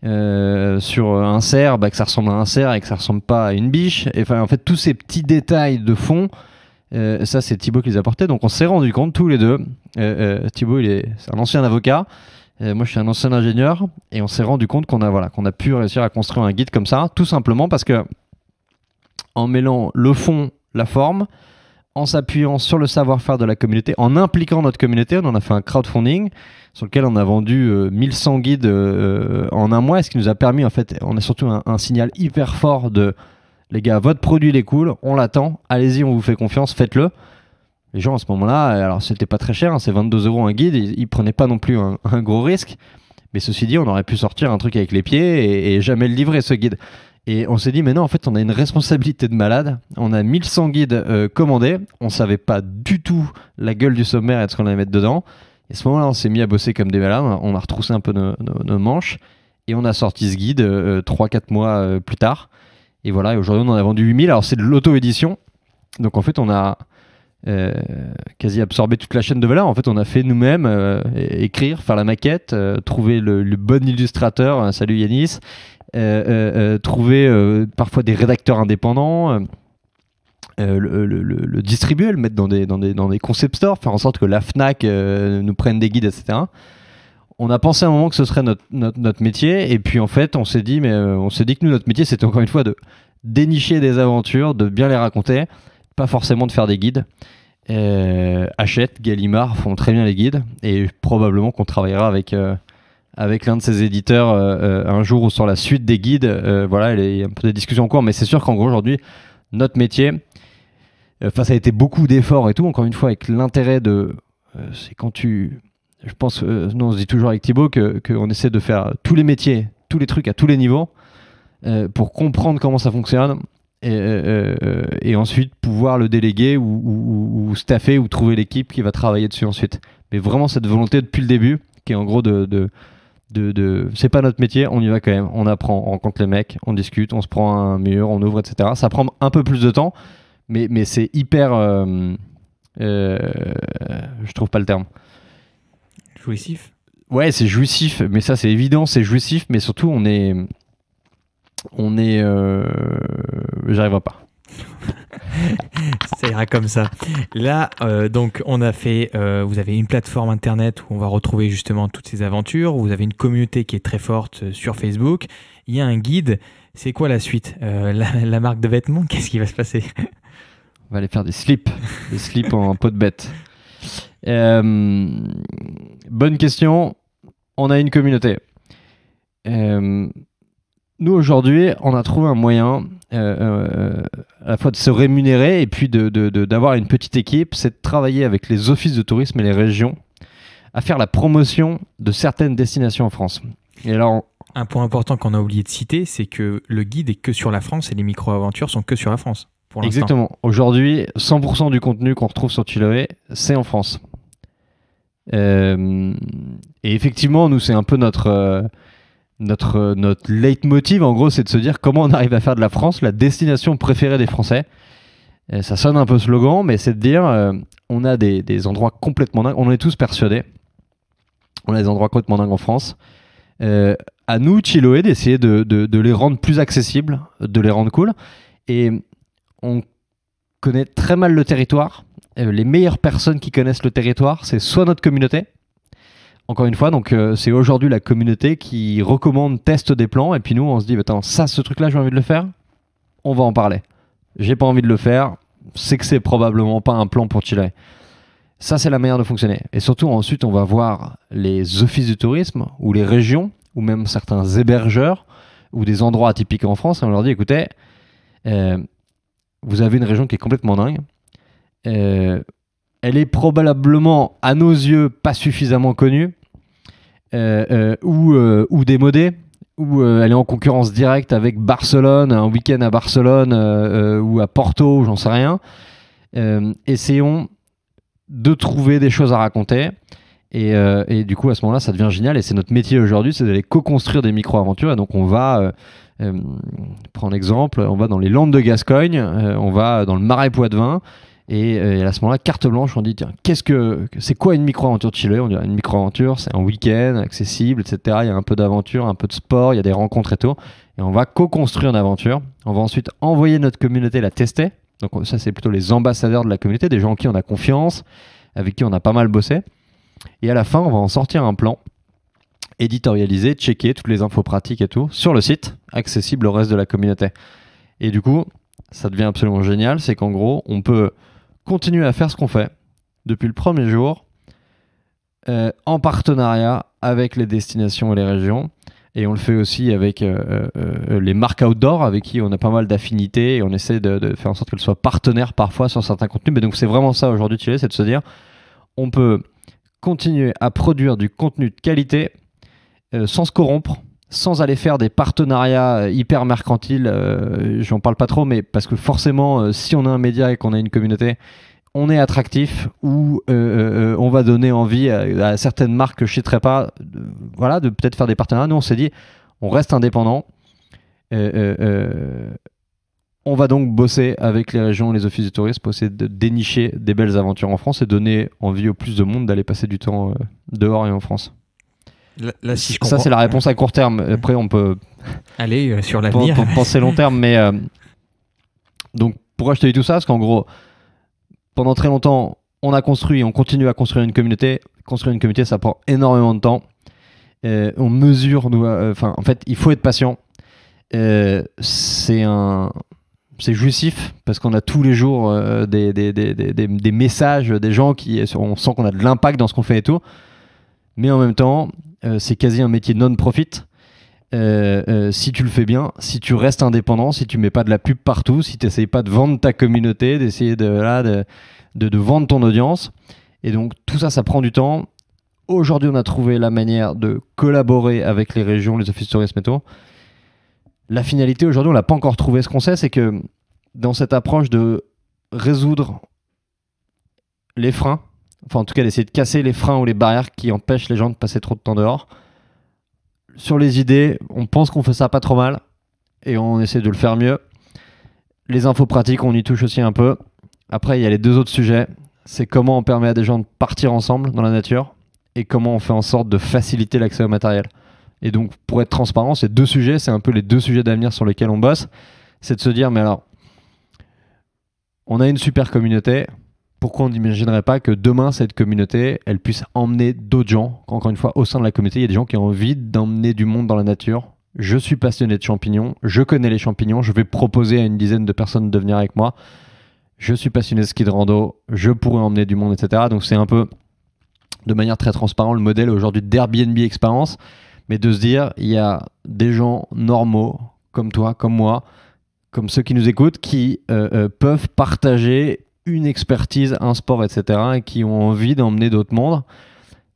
euh, sur un cerf, bah, que ça ressemble à un cerf et que ça ressemble pas à une biche. enfin, en fait, tous ces petits détails de fond, euh, ça, c'est Thibaut qui les apportait. Donc, on s'est rendu compte tous les deux. Euh, euh, Thibaut, il est, un ancien avocat. moi, je suis un ancien ingénieur. Et on s'est rendu compte qu'on a, voilà, qu'on a pu réussir à construire un guide comme ça, tout simplement parce que en mêlant le fond, la forme, en s'appuyant sur le savoir-faire de la communauté, en impliquant notre communauté, on en a fait un crowdfunding sur lequel on a vendu 1100 guides en un mois, ce qui nous a permis, en fait, on a surtout un signal hyper fort de les gars, votre produit il est cool, on l'attend, allez-y, on vous fait confiance, faites-le. Les gens à ce moment-là, alors c'était pas très cher, hein, c'est 22 euros un guide, ils, prenaient pas non plus un, gros risque. Mais ceci dit, on aurait pu sortir un truc avec les pieds et, jamais le livrer ce guide. Et on s'est dit, mais non, en fait, on a une responsabilité de malade. On a 1100 guides euh, commandés. On savait pas du tout la gueule du sommaire et ce qu'on allait mettre dedans. Et à ce moment-là, on s'est mis à bosser comme des malades. On a retroussé un peu nos, manches. Et on a sorti ce guide 3-4 euh, mois euh, plus tard. Et voilà, aujourd'hui, on en a vendu 8000. Alors, c'est de l'auto-édition. Donc, en fait, on a euh, quasi absorbé toute la chaîne de valeur. En fait, on a fait nous-mêmes euh, écrire, faire la maquette, euh, trouver le, bon illustrateur. Hein, salut Yanis. trouver parfois des rédacteurs indépendants. le, distribuer, le mettre dans des, dans des, concept stores, faire en sorte que la FNAC nous prenne des guides, etc on a pensé à un moment que ce serait notre, notre, métier, et puis en fait, on s'est dit, mais euh, on s'est dit que nous, notre métier, c'était encore une fois de dénicher des aventures, de bien les raconter, pas forcément de faire des guides. Euh, Hachette, Gallimard font très bien les guides, et probablement qu'on travaillera avec, euh, avec l'un de ces éditeurs euh, un jour ou sur la suite des guides. voilà, il y a un peu des discussions en cours, mais c'est sûr qu'en gros, aujourd'hui, notre métier, ça a été beaucoup d'efforts et tout, encore une fois, avec l'intérêt de. c'est quand tu je pense, non, euh, nous on se dit toujours avec Thibaut qu'on essaie de faire tous les métiers, tous les trucs à tous les niveaux euh, pour comprendre comment ça fonctionne et, euh, ensuite pouvoir le déléguer ou, ou, staffer ou trouver l'équipe qui va travailler dessus ensuite. Mais vraiment cette volonté depuis le début qui est en gros de, de, de, de c'est pas notre métier, on y va quand même, on apprend, on rencontre les mecs, on discute, on se prend un mur, on ouvre, etc. Ça prend un peu plus de temps, mais, mais c'est hyper. je trouve pas le terme. Jouissif Ouais, c'est jouissif, mais ça c'est évident, c'est jouissif, mais surtout on est. On est. Euh... J'arriverai pas. [laughs] ça ira comme ça. Là, euh, donc, on a fait. Euh, vous avez une plateforme internet où on va retrouver justement toutes ces aventures. Vous avez une communauté qui est très forte euh, sur Facebook. Il y a un guide. C'est quoi la suite [laughs] la, marque de vêtements, qu'est-ce qui va se passer On va aller faire des slips. Des slips en peau de bête. Euh, bonne question. On a une communauté. Euh, nous, aujourd'hui, on a trouvé un moyen euh, à la fois de se rémunérer et puis d'avoir de, une petite équipe, c'est de travailler avec les offices de tourisme et les régions à faire la promotion de certaines destinations en France. Et là, Un point important qu'on a oublié de citer, c'est que le guide est que sur la France et les micro-aventures sont que sur la France. Exactement. Aujourd'hui, 100% du contenu qu'on retrouve sur Chiloé, c'est en France. Euh, et effectivement, nous, c'est un peu notre, euh, notre, euh, notre leitmotiv, en gros, c'est de se dire comment on arrive à faire de la France la destination préférée des Français. ça sonne un peu slogan, mais c'est de dire on a des, des, endroits complètement dingues, on en est tous persuadés. On a des endroits complètement dingues en France. à nous, Chiloé, d'essayer de, de, de les rendre plus accessibles, de les rendre cool. Et on connaît très mal le territoire euh, les meilleures personnes qui connaissent le territoire, c'est soit notre communauté, encore une fois, donc euh, c'est aujourd'hui la communauté qui recommande, teste des plans, et puis nous on se dit, attends, ça, ce truc-là, j'ai envie de le faire, on va en parler. J'ai pas envie de le faire, c'est que c'est probablement pas un plan pour Chile. Ça, c'est la manière de fonctionner. Et surtout, ensuite, on va voir les offices du tourisme ou les régions ou même certains hébergeurs ou des endroits atypiques en France et on leur dit écoutez, euh, vous avez une région qui est complètement dingue, euh, elle est probablement, à nos yeux, pas suffisamment connue euh, euh, ou, démodée ou elle est en concurrence directe avec Barcelone, un week-end à Barcelone ou à Porto, j'en sais rien. essayons de trouver des choses à raconter. Et, et du coup, à ce moment-là, ça devient génial. Et c'est notre métier aujourd'hui, c'est d'aller co-construire des micro-aventures. Et donc, on va, prendre l'exemple on va dans les Landes de Gascogne, on va dans le Marais Poitevin, euh, et, à ce moment-là, carte blanche, on dit tiens, qu'est-ce que c'est quoi une micro-aventure de Chile On dit ah, une micro-aventure, c'est un week-end accessible, etc. Il y a un peu d'aventure, un peu de sport, il y a des rencontres et tout. Et on va co-construire une aventure. On va ensuite envoyer notre communauté la tester. Donc ça, c'est plutôt les ambassadeurs de la communauté, des gens en qui on a confiance, avec qui on a pas mal bossé. Et à la fin, on va en sortir un plan éditorialisé, checker toutes les infos pratiques et tout sur le site, accessible au reste de la communauté. Et du coup, ça devient absolument génial, c'est qu'en gros, on peut continuer à faire ce qu'on fait depuis le premier jour euh, en partenariat avec les destinations et les régions. Et on le fait aussi avec euh, euh, les marques outdoor avec qui on a pas mal d'affinités et on essaie de, faire en sorte qu'elles soient partenaires parfois sur certains contenus. Mais donc c'est vraiment ça aujourd'hui, c'est de se dire on peut continuer à produire du contenu de qualité sans se corrompre sans aller faire des partenariats euh, hyper mercantiles, euh, j'en parle pas trop, mais parce que forcément, euh, si on a un média et qu'on a une communauté, on est attractif ou on va donner envie à, certaines marques que je citerai pas, de, voilà, de peut-être faire des partenariats. Nous, on s'est dit, on reste indépendant. on va donc bosser avec les régions les offices de tourisme pour essayer de dénicher des belles aventures en France et donner envie au plus de monde d'aller passer du temps dehors et en France ça, c'est la réponse à court terme. Après, on peut aller euh, sur l'avenir. penser long terme, mais euh, donc pourquoi je te dis tout ça Parce qu'en gros, pendant très longtemps, on a construit, on continue à construire une communauté. Construire une communauté, ça prend énormément de temps. Euh, on mesure, enfin, en fait, il faut être patient. c'est un, c'est jouissif parce qu'on a tous les jours des, des, des, des, messages des gens qui on sent qu'on a de l'impact dans ce qu'on fait et tout mais en même temps euh, c'est quasi un métier non-profit. Euh, euh, si tu le fais bien, si tu restes indépendant, si tu mets pas de la pub partout, si tu n'essayes pas de vendre ta communauté, d'essayer de, là, de, de, vendre ton audience. Et donc tout ça, ça prend du temps. Aujourd'hui, on a trouvé la manière de collaborer avec les régions, les offices de tourisme La finalité, aujourd'hui, on l'a pas encore trouvé. Ce qu'on sait, c'est que dans cette approche de résoudre les freins, enfin en tout cas d'essayer de casser les freins ou les barrières qui empêchent les gens de passer trop de temps dehors. Sur les idées, on pense qu'on fait ça pas trop mal et on essaie de le faire mieux. Les infos pratiques, on y touche aussi un peu. Après, il y a les deux autres sujets. C'est comment on permet à des gens de partir ensemble dans la nature et comment on fait en sorte de faciliter l'accès au matériel. Et donc, pour être transparent, ces deux sujets, c'est un peu les deux sujets d'avenir sur lesquels on bosse. C'est de se dire, mais alors, on a une super communauté, pourquoi on n'imaginerait pas que demain, cette communauté, elle puisse emmener d'autres gens Encore une fois, au sein de la communauté, il y a des gens qui ont envie d'emmener du monde dans la nature. Je suis passionné de champignons, je connais les champignons, je vais proposer à une dizaine de personnes de venir avec moi. Je suis passionné de ski de rando, je pourrais emmener du monde, etc. Donc c'est un peu, de manière très transparente, le modèle aujourd'hui d'Airbnb Experience, mais de se dire, il y a des gens normaux, comme toi, comme moi, comme ceux qui nous écoutent, qui euh, euh, peuvent partager une expertise, un sport, etc., et qui ont envie d'emmener d'autres mondes.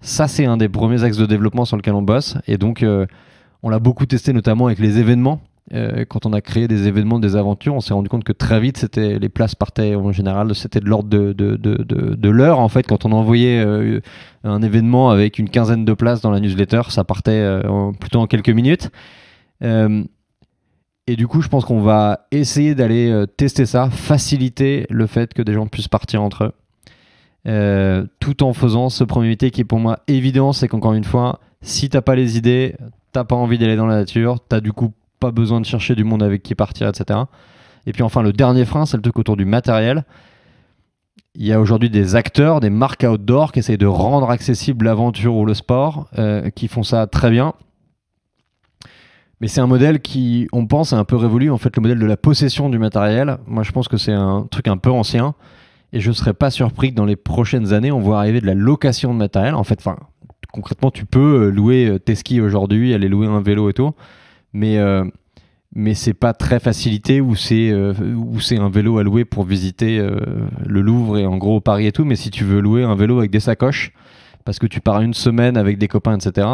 Ça, c'est un des premiers axes de développement sur lequel on bosse. Et donc, euh, on l'a beaucoup testé, notamment avec les événements. Euh, quand on a créé des événements, des aventures, on s'est rendu compte que très vite, c'était les places partaient en général, c'était de l'ordre de, de, de, de l'heure. En fait, quand on envoyait euh, un événement avec une quinzaine de places dans la newsletter, ça partait plutôt en quelques minutes. Et du coup, je pense qu'on va essayer d'aller euh, tester ça, faciliter le fait que des gens puissent partir entre eux. Euh, tout en faisant ce premier métier qui est pour moi évident, c'est qu'encore une fois, si t'as pas les idées, t'as pas envie d'aller dans la nature, t'as du coup pas besoin de chercher du monde avec qui partir, etc. Et puis enfin, le dernier frein, c'est le truc autour du matériel. Il y a aujourd'hui des acteurs, des marques outdoor qui essayent de rendre accessible l'aventure ou le sport, euh, qui font ça très bien. Mais c'est un modèle qui, on pense, est un peu révolu. En fait, le modèle de la possession du matériel, moi, je pense que c'est un truc un peu ancien. Et je ne serais pas surpris que dans les prochaines années, on voit arriver de la location de matériel. En fait, concrètement, tu peux euh, louer euh, tes skis aujourd'hui, aller louer un vélo et tout. Mais. Euh, mais c'est pas très facilité ou c'est un vélo à louer pour visiter le Louvre et en gros Paris et tout. Mais si tu veux louer un vélo avec des sacoches, parce que tu pars une semaine avec des copains, etc.,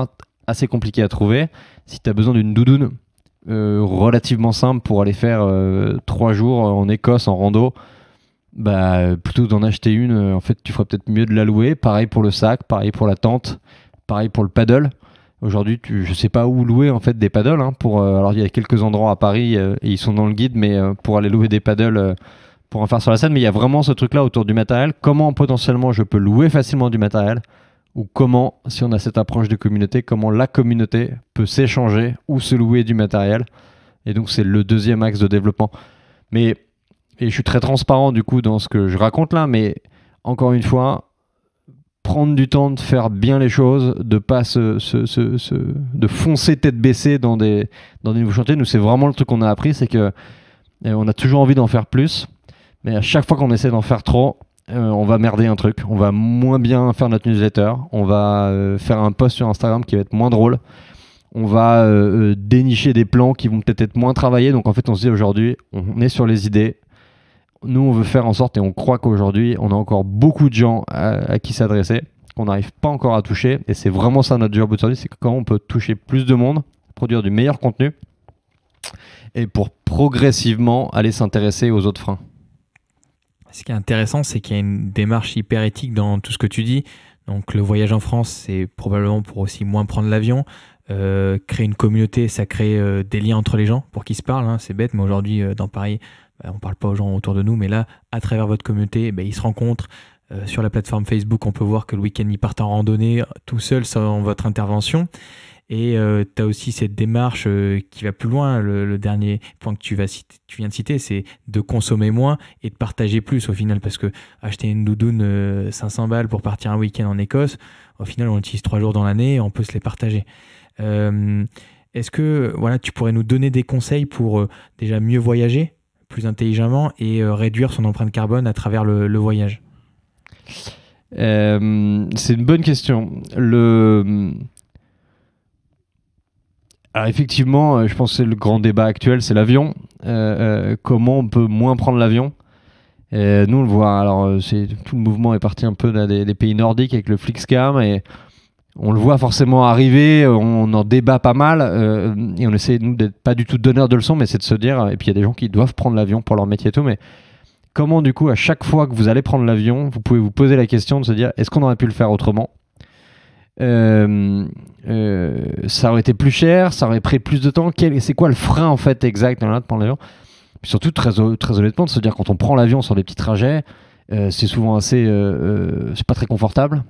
assez compliqué à trouver. Si tu as besoin d'une doudoune euh, relativement simple pour aller faire euh, trois jours en Écosse en rando, bah, plutôt d'en acheter une, euh, en fait, tu feras peut-être mieux de la louer. Pareil pour le sac, pareil pour la tente, pareil pour le paddle. Aujourd'hui, je je sais pas où louer en fait des paddles. Hein, pour, alors, il y a quelques endroits à Paris, et ils sont dans le guide, mais pour aller louer des paddles pour en faire sur la scène, mais il y a vraiment ce truc-là autour du matériel. Comment potentiellement je peux louer facilement du matériel ou comment, si on a cette approche de communauté, comment la communauté peut s'échanger ou se louer du matériel. Et donc c'est le deuxième axe de développement. Mais et je suis très transparent du coup dans ce que je raconte là, mais encore une fois, prendre du temps de faire bien les choses, de pas se, se, se, de foncer tête baissée dans des dans des nouveaux chantiers. Nous c'est vraiment le truc qu'on a appris, c'est que euh, on a toujours envie d'en faire plus, mais à chaque fois qu'on essaie d'en faire trop, euh, on va merder un truc, on va moins bien faire notre newsletter, on va euh, faire un post sur Instagram qui va être moins drôle, on va euh, dénicher des plans qui vont peut-être être moins travaillés. Donc en fait, on se dit aujourd'hui, on est sur les idées. Nous, on veut faire en sorte et on croit qu'aujourd'hui, on a encore beaucoup de gens à, qui s'adresser, qu'on n'arrive pas encore à toucher. Et c'est vraiment ça notre job aujourd'hui, c'est comment on peut toucher plus de monde, produire du meilleur contenu et pour progressivement aller s'intéresser aux autres freins. Ce qui est intéressant, c'est qu'il y a une démarche hyper éthique dans tout ce que tu dis. Donc le voyage en France, c'est probablement pour aussi moins prendre l'avion. Euh, créer une communauté, ça crée euh, des liens entre les gens pour qu'ils se parlent. Hein, c'est bête, mais aujourd'hui, euh, dans Paris, on bah, on parle pas aux gens autour de nous. Mais là, à travers votre communauté, eh ben, ils se rencontrent. sur la plateforme Facebook, on peut voir que le week-end, ils partent en randonnée tout seuls sans votre intervention. Et euh, tu as aussi cette démarche euh, qui va plus loin. Le, dernier point que tu, vas tu viens de citer, c'est de consommer moins et de partager plus au final. Parce que acheter une doudoune 500 euh, balles pour partir un week-end en Écosse, au final, on l'utilise trois jours dans l'année et on peut se les partager. Est-ce que voilà, tu pourrais nous donner des conseils pour déjà mieux voyager plus intelligemment et réduire son empreinte carbone à travers le voyage C'est une bonne question. Le alors effectivement, euh, je pense que le grand débat actuel, c'est l'avion. Euh, euh, comment on peut moins prendre l'avion Nous, on le voit. Alors, tout le mouvement est parti un peu des, pays nordiques avec le Flixcam et on le voit forcément arriver. On, en débat pas mal et on essaie nous d'être pas du tout donneurs de leçons, mais c'est de se dire. Et puis il y a des gens qui doivent prendre l'avion pour leur métier et tout, mais comment du coup à chaque fois que vous allez prendre l'avion, vous pouvez vous poser la question de se dire est-ce qu'on aurait pu le faire autrement euh, euh, ça aurait été plus cher, ça aurait pris plus de temps. c'est quoi le frein en fait exact dans de prendre l'avion surtout, très, très honnêtement, de se dire quand on prend l'avion sur des petits trajets, euh, c'est souvent assez. c'est pas très confortable.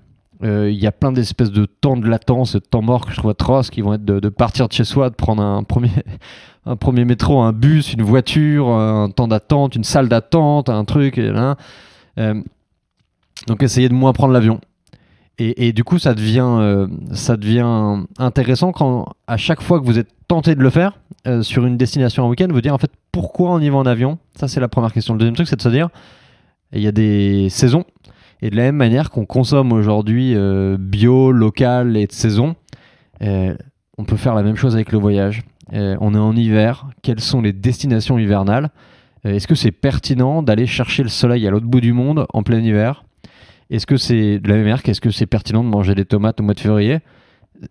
Il y a plein d'espèces de temps de latence, de temps mort que je trouve atroce, qui vont être de, partir de chez soi, de prendre un premier, [laughs] un premier métro, un bus, une voiture, un temps d'attente, une salle d'attente, un truc. donc essayez de moins prendre l'avion. Et, du coup, euh, ça devient, intéressant quand, à chaque fois que vous êtes tenté de le faire euh, sur une destination en week-end, vous dire en fait pourquoi on y va en avion. Ça, c'est la première question. Le deuxième truc, c'est de se dire il y a des saisons. Et de la même manière qu'on consomme aujourd'hui euh, bio, local et de saison, on peut faire la même chose avec le voyage. on est en hiver. Quelles sont les destinations hivernales Est-ce que c'est pertinent d'aller chercher le soleil à l'autre bout du monde en plein hiver est-ce que c'est de la même manière qu'est-ce que c'est pertinent de manger des tomates au mois de février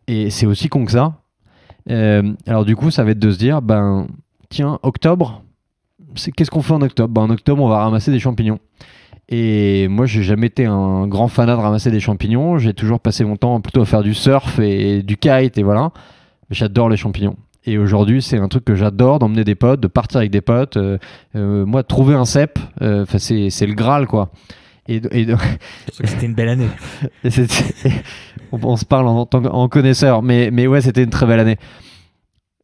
Et c'est aussi con que ça. Euh, alors du coup, ça va être de se dire, ben tiens, octobre, qu'est-ce qu'on fait en octobre ben, En octobre, on va ramasser des champignons. Et moi, j'ai jamais été un grand fanat de ramasser des champignons. J'ai toujours passé mon temps plutôt à faire du surf et du kite et voilà. J'adore les champignons. Et aujourd'hui, c'est un truc que j'adore d'emmener des potes, de partir avec des potes. Euh, euh, moi, trouver un cep, c'est le Graal, quoi c'était une belle année. [laughs] on, se parle en, en connaisseur, mais, mais ouais, c'était une très belle année.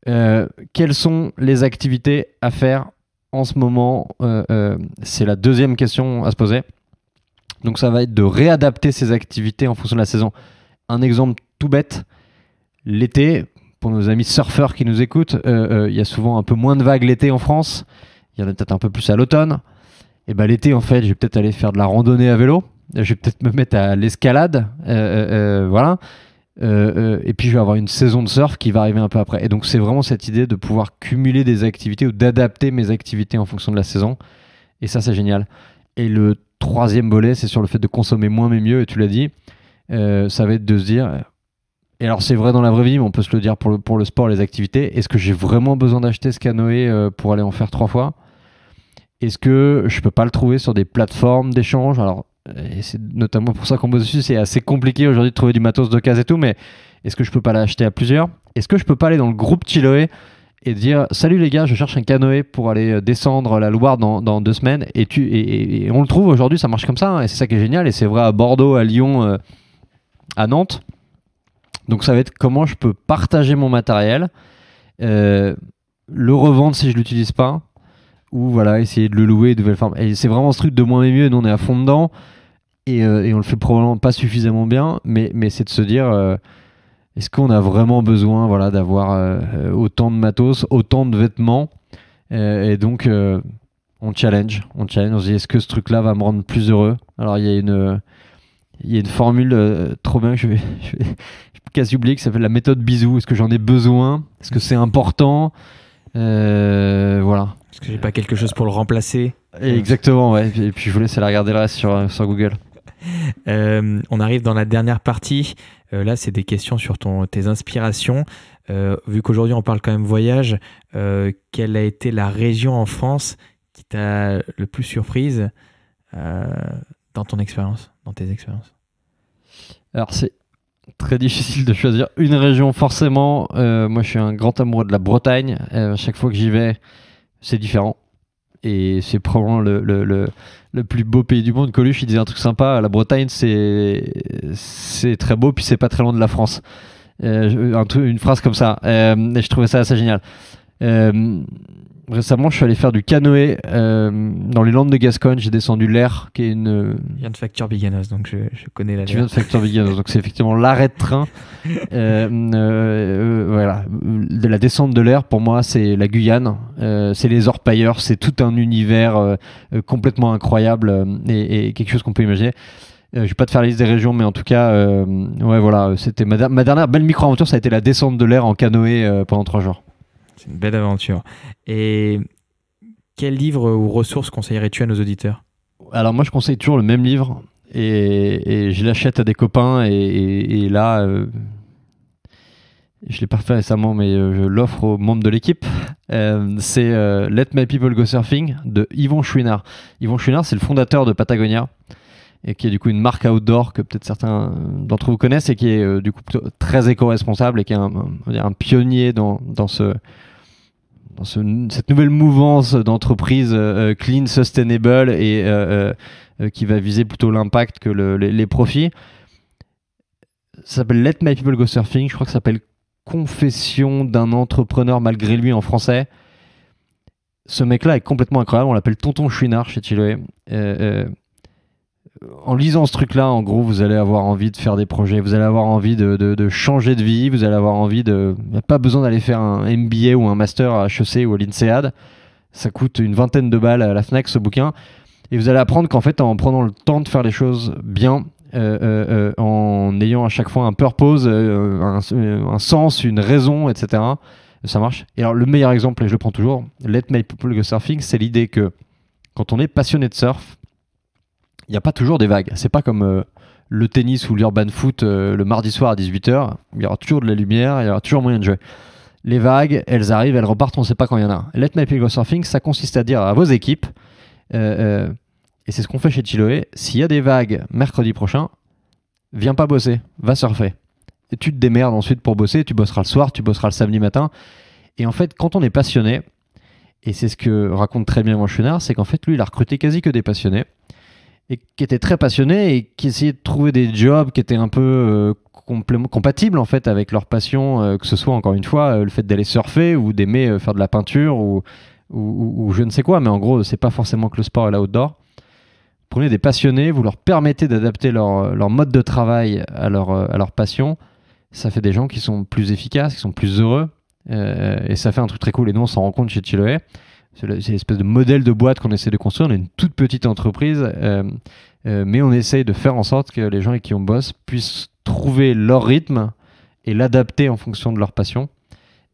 Euh, quelles sont les activités à faire en ce moment euh, euh, C'est la deuxième question à se poser. Donc ça va être de réadapter ces activités en fonction de la saison. Un exemple tout bête, l'été, pour nos amis surfeurs qui nous écoutent, il y a souvent un peu moins de vagues l'été en France, il y en a peut-être un peu plus à l'automne et eh ben l'été en fait, je vais peut-être aller faire de la randonnée à vélo, je vais peut-être me mettre à l'escalade, euh, euh, euh, voilà. et puis je vais avoir une saison de surf qui va arriver un peu après. Et donc c'est vraiment cette idée de pouvoir cumuler des activités ou d'adapter mes activités en fonction de la saison. Et ça c'est génial. Et le troisième volet, c'est sur le fait de consommer moins mais mieux. Et tu l'as dit, ça va être de se dire. Et alors c'est vrai dans la vraie vie, mais on peut se le dire pour pour le sport, les activités. Est-ce que j'ai vraiment besoin d'acheter ce canoë pour aller en faire trois fois est-ce que je peux pas le trouver sur des plateformes d'échange Alors, euh, c'est notamment pour ça qu'on bosse dessus, c'est assez compliqué aujourd'hui de trouver du matos de case et tout, mais est-ce que je peux pas l'acheter à plusieurs Est-ce que je peux pas aller dans le groupe Chiloé et dire salut les gars, je cherche un canoë pour aller euh, descendre la Loire dans, deux semaines et, tu, et, on le trouve aujourd'hui, ça marche comme ça hein, et c'est ça qui est génial et c'est vrai à Bordeaux, à Lyon, euh, à Nantes. Donc ça va être comment je peux partager mon matériel, le revendre si je l'utilise pas, ou voilà, essayer de le louer de nouvelle forme. Et c'est vraiment ce truc de moins mais mieux, nous on est à fond dedans, euh, et, on le fait probablement pas suffisamment bien, mais, c'est de se dire, euh, est-ce qu'on a vraiment besoin voilà, d'avoir euh, autant de matos, autant de vêtements Et donc on challenge, on challenge, on se dit, est-ce que ce truc-là va me rendre plus heureux Alors il y a une... une formule trop bien [laughs] je vais, je vais casse oublier qui s'appelle la méthode bisou. Est-ce que j'en ai besoin Est-ce que c'est important Voilà. Parce que j'ai pas quelque chose pour le remplacer. Euh, exactement, ouais. Et puis je vous laisse la regarder le reste sur, euh, sur Google. [laughs] Euh, on arrive dans la dernière partie. là, c'est des questions sur ton, tes inspirations. vu qu'aujourd'hui, on parle quand même voyage, quelle a été la région en France qui t'a le plus surprise dans ton expérience, dans tes expériences Alors, c'est très difficile de choisir une région, forcément. moi, je suis un grand amoureux de la Bretagne. à chaque fois que j'y vais, c'est différent. Et c'est probablement le, plus beau pays du monde. Coluche, il disait un truc sympa. La Bretagne, c'est, très beau, puis c'est pas très loin de la France. Euh, une phrase comme ça. Euh, et je trouvais ça assez génial. Euh, récemment, je suis allé faire du canoë euh, dans les Landes de Gascogne. J'ai descendu l'Air, qui est une. Je viens de Facture Biganos, donc je, connais la. Tu viens de Facture Biganos, donc c'est [laughs] effectivement l'arrêt de train. Euh, euh, voilà. De la descente de l'Air, pour moi, c'est la Guyane, c'est les orpailleurs, c'est tout un univers complètement incroyable et, quelque chose qu'on peut imaginer. Je je vais pas te faire la liste des régions, mais en tout cas, ouais, voilà, c'était ma, ma, dernière belle micro-aventure, ça a été la descente de l'air en canoë pendant trois jours. C'est une belle aventure. Et quel livre ou ressource conseillerais-tu à nos auditeurs Alors moi, je conseille toujours le même livre et, je l'achète à des copains et, là, je euh, je l'ai pas fait récemment, mais euh, je l'offre aux membres de l'équipe. Euh, c'est Let My People Go Surfing de Yvon Chouinard. Yvon Chouinard, c'est le fondateur de Patagonia et qui est du coup une marque outdoor que peut-être certains d'entre vous connaissent et qui est du coup très éco-responsable et qui est un, pionnier dans ce cette nouvelle mouvance d'entreprise euh, euh, clean, sustainable et euh, qui va viser plutôt l'impact que les, profits. Ça s'appelle Let My People Go Surfing. Je crois que ça s'appelle Confession d'un entrepreneur malgré lui en français. Ce mec-là est complètement incroyable. On l'appelle Tonton Chouinard chez Chiloé en lisant ce truc-là, en gros, vous allez avoir envie de faire des projets, vous allez avoir envie de, changer de vie, vous allez avoir envie de. Il n'y a pas besoin d'aller faire un MBA ou un master à HEC ou à l'INSEAD. Ça coûte une vingtaine de balles à la Fnac, ce bouquin. Et vous allez apprendre qu'en fait, en prenant le temps de faire les choses bien, euh, euh, euh, en ayant à chaque fois un purpose, un, un, sens, une raison, etc., ça marche. Et alors, le meilleur exemple, et je le prends toujours, Let My People Go Surfing, c'est l'idée que quand on est passionné de surf, il n'y a pas toujours des vagues. C'est pas comme euh, le tennis ou l'urban foot euh, le mardi soir à 18h. Il y aura toujours de la lumière, il y aura toujours moyen de jouer. Les vagues, elles arrivent, elles repartent, on ne sait pas quand il y en a. Let My Go Surfing, ça consiste à dire à vos équipes, euh, et c'est ce qu'on fait chez Chiloé, s'il y a des vagues mercredi prochain, viens pas bosser, va surfer. Et tu te démerdes ensuite pour bosser, tu bosseras le soir, tu bosseras le samedi matin. Et en fait, quand on est passionné, et c'est ce que raconte très bien mon c'est qu'en fait, lui, il a recruté quasi que des passionnés et qui étaient très passionnés, et qui essayait de trouver des jobs qui étaient un peu euh, compatibles en fait avec leur passion, euh, que ce soit encore une fois euh, le fait d'aller surfer ou d'aimer faire de la peinture ou, je ne sais quoi. Mais en gros, c'est pas forcément que le sport est l'outdoor. Prenez des passionnés, vous leur permettez d'adapter leur, mode de travail à leur, à leur passion. Ça fait des gens qui sont plus efficaces, qui sont plus heureux. et ça fait un truc très cool. Et nous, on s'en rend compte chez Chiloé c'est l'espèce de modèle de boîte qu'on essaie de construire. On est une toute petite entreprise, euh, euh, mais on essaie de faire en sorte que les gens avec qui on bosse puissent trouver leur rythme et l'adapter en fonction de leur passion.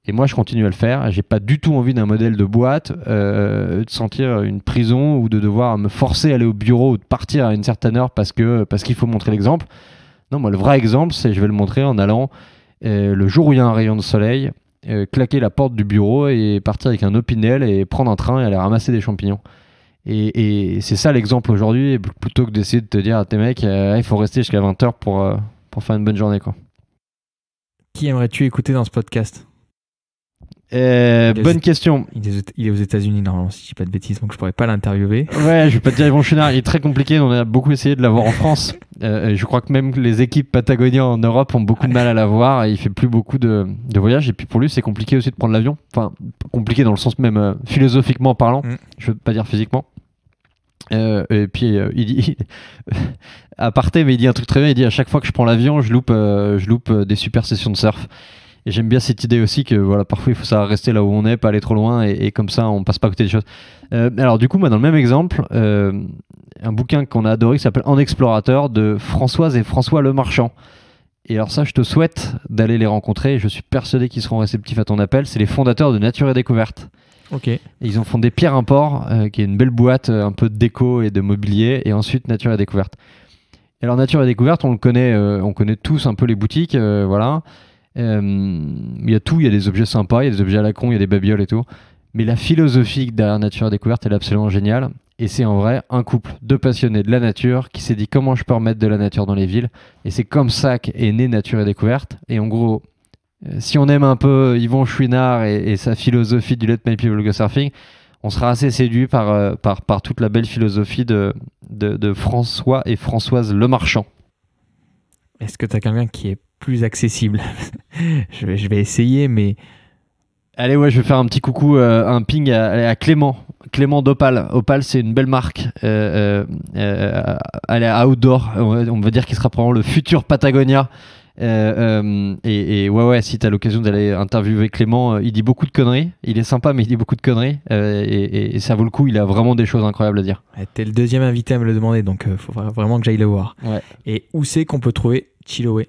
Et moi, je continue à le faire. Je n'ai pas du tout envie d'un modèle de boîte, euh, de sentir une prison ou de devoir me forcer à aller au bureau ou de partir à une certaine heure parce que parce qu'il faut montrer l'exemple. Non, moi, le vrai exemple, c'est je vais le montrer en allant le jour où il y a un rayon de soleil, euh, claquer la porte du bureau et partir avec un opinel et prendre un train et aller ramasser des champignons. Et, c'est ça l'exemple aujourd'hui, plutôt que d'essayer de te dire à tes mecs, euh, il faut rester jusqu'à 20h pour, euh, pour faire une bonne journée. Quoi. Qui aimerais-tu écouter dans ce podcast euh, bonne question. Il est, aux États-Unis normalement, si je dis pas de bêtises, donc je pourrais pas l'interviewer. Ouais, je vais pas te dire Yvon Schneider. il est très compliqué. On a beaucoup essayé de l'avoir en France. Euh, euh, je crois que même les équipes patagoniennes en Europe ont beaucoup de mal à l'avoir et il fait plus beaucoup de, voyages. Et puis pour lui, c'est compliqué aussi de prendre l'avion. Enfin, compliqué dans le sens même philosophiquement parlant. je mm. Je veux pas dire physiquement. et puis il dit [laughs] à parté, mais il dit un truc très bien. Il dit à chaque fois que je prends l'avion, je loupe, je loupe des super sessions de surf. Et j'aime bien cette idée aussi que voilà, parfois il faut ça rester là où on est, pas aller trop loin, et, comme ça on passe pas à côté des choses. Euh, alors du coup, moi dans le même exemple, euh, un bouquin qu'on a adoré qui s'appelle En explorateur de Françoise et François Le Marchand. Et alors ça, je te souhaite d'aller les rencontrer. je suis persuadé qu'ils seront réceptifs à ton appel. C'est les fondateurs de Nature et Découverte. Ok. ils ont fondé Pierre Import, euh, qui est une belle boîte un peu de déco et de mobilier, et ensuite Nature et Découverte. alors Nature et Découverte, on le connaît, on connaît tous un peu les boutiques, voilà. Euh, il y a tout, il y a des objets sympas, il y a des objets à la con, il y a des babioles et tout. Mais la philosophie derrière Nature Découverte, elle est absolument géniale. Et c'est en vrai un couple de passionnés de la nature qui s'est dit comment je peux remettre de la nature dans les villes. Et c'est comme ça qu'est née Nature et Découverte. Et en gros, euh, si on aime un peu Yvon Chouinard et, sa philosophie du Let My People Go Surfing, on sera assez séduit par, euh, par, par toute la belle philosophie de, de, de François et Françoise Lemarchand. Est-ce que tu as quelqu'un qui est plus accessible. [laughs] je, vais, essayer, mais. Allez, ouais, je vais faire un petit coucou, euh, un ping à, Clément. Clément d'Opal. Opal, c'est une belle marque. Euh, euh, elle est outdoor. On va dire qu'il sera probablement le futur Patagonia. et, ouais, ouais, si t'as l'occasion d'aller interviewer Clément, il dit beaucoup de conneries. Il est sympa, mais il dit beaucoup de conneries. Et, ça vaut le coup, il a vraiment des choses incroyables à dire. t'es le deuxième invité à me le demander, donc faut vraiment que j'aille le voir. Et où c'est qu'on peut trouver Chiloé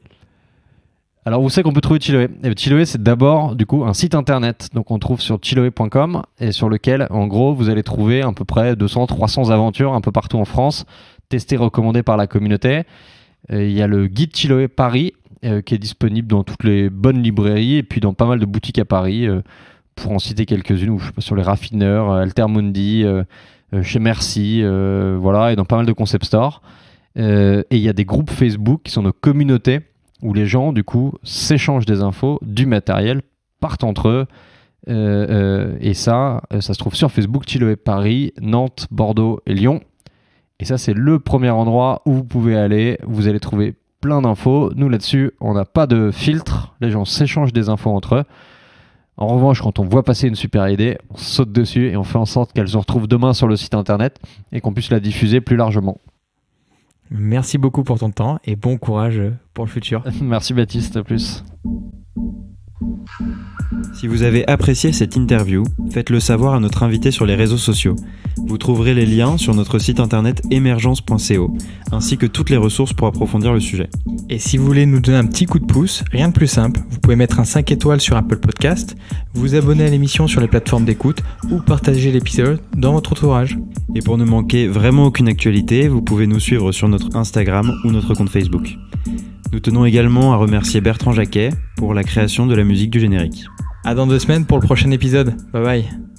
alors, où savez qu'on peut trouver Chiloé eh ben, Chiloé, c'est d'abord, du coup, un site internet. Donc, on trouve sur chiloé.com et sur lequel, en gros, vous allez trouver à peu près 200-300 aventures un peu partout en France, testées, recommandées par la communauté. Il y a le guide Chiloé Paris euh, qui est disponible dans toutes les bonnes librairies et puis dans pas mal de boutiques à Paris. Euh, pour en citer quelques-unes, sais pas, sur les raffineurs, euh, Altermundi, chez Merci, voilà, et dans pas mal de concept stores. et il y a des groupes Facebook qui sont nos communautés où les gens, du coup, s'échangent des infos, du matériel, partent entre eux. Euh, euh, et ça, euh, ça se trouve sur Facebook, et Paris, Nantes, Bordeaux et Lyon. Et ça, c'est le premier endroit où vous pouvez aller. Vous allez trouver plein d'infos. Nous, là-dessus, on n'a pas de filtre. Les gens s'échangent des infos entre eux. En revanche, quand on voit passer une super idée, on saute dessus et on fait en sorte qu'elle se retrouve demain sur le site internet et qu'on puisse la diffuser plus largement. Merci beaucoup pour ton temps et bon courage pour le futur. [laughs] Merci Baptiste, à plus. Si vous avez apprécié cette interview, faites-le savoir à notre invité sur les réseaux sociaux. Vous trouverez les liens sur notre site internet émergence.co, ainsi que toutes les ressources pour approfondir le sujet. Et si vous voulez nous donner un petit coup de pouce, rien de plus simple, vous pouvez mettre un 5 étoiles sur Apple Podcast, vous abonner à l'émission sur les plateformes d'écoute ou partager l'épisode dans votre entourage. Et pour ne manquer vraiment aucune actualité, vous pouvez nous suivre sur notre Instagram ou notre compte Facebook. Nous tenons également à remercier Bertrand Jacquet pour la création de la musique du générique. À dans deux semaines pour le prochain épisode. Bye bye.